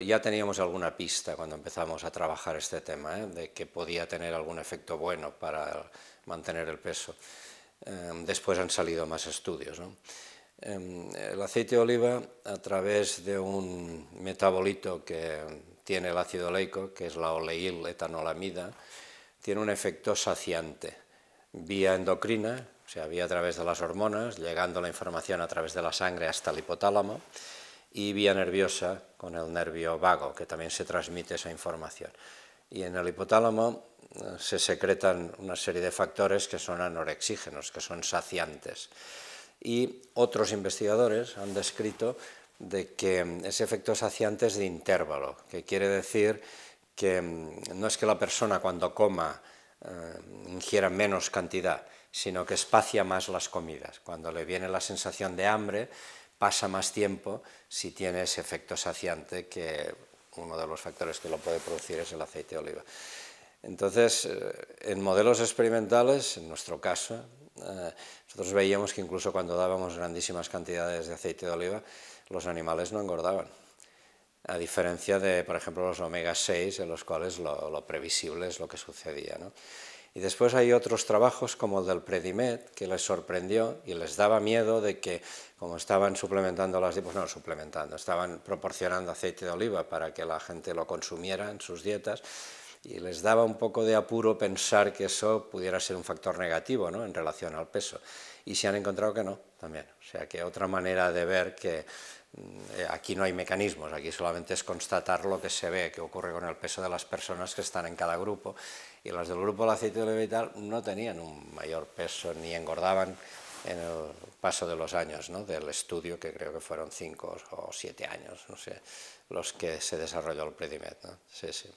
Ya teníamos alguna pista cuando empezamos a trabajar este tema, ¿eh? de que podía tener algún efecto bueno para mantener el peso. Em, después han salido más estudios. Em, el aceite de oliva, a través de un metabolito que tiene el ácido oleico, que es la oleil etanolamida, tiene un efecto saciante vía endocrina, o sea, vía a través de las hormonas, llegando la información a través de la sangre hasta el hipotálamo y vía nerviosa con el nervio vago, que también se transmite esa información. Y en el hipotálamo eh, se secretan una serie de factores que son anorexígenos, que son saciantes. Y otros investigadores han descrito de que mm, ese efecto saciante es de intervalo, que quiere decir que mm, no es que la persona cuando coma eh, ingiera menos cantidad, sino que espacia más las comidas. Cuando le viene la sensación de hambre, pasa más tiempo si tiene ese efecto saciante que uno de los factores que lo puede producir es el aceite de oliva. Entonces, eh, en modelos experimentales, en nuestro caso, eh, nosotros veíamos que incluso cuando dábamos grandísimas cantidades de aceite de oliva, los animales no engordaban. A diferencia de, por ejemplo, los omega 6, en los cuales lo, previsible es lo que sucedía. ¿no? Y después hay otros trabajos como el del Predimet, que les sorprendió y les daba miedo de que, como estaban suplementando las dietas, pues no suplementando, estaban proporcionando aceite de oliva para que la gente lo consumiera en sus dietas, y les daba un poco de apuro pensar que eso pudiera ser un factor negativo ¿no? en relación al peso. Y se han encontrado que no, también. O sea que otra manera de ver que mm, eh, aquí no hay mecanismos, aquí solamente es constatar lo que se ve, que ocurre con el peso de las personas que están en cada grupo. Y las del grupo del aceite de oliva y tal no tenían un mayor peso ni engordaban en el paso de los años ¿no? del estudio, que creo que fueron cinco o siete años, no sé, los que se desarrolló el Predimet. Sí, sí.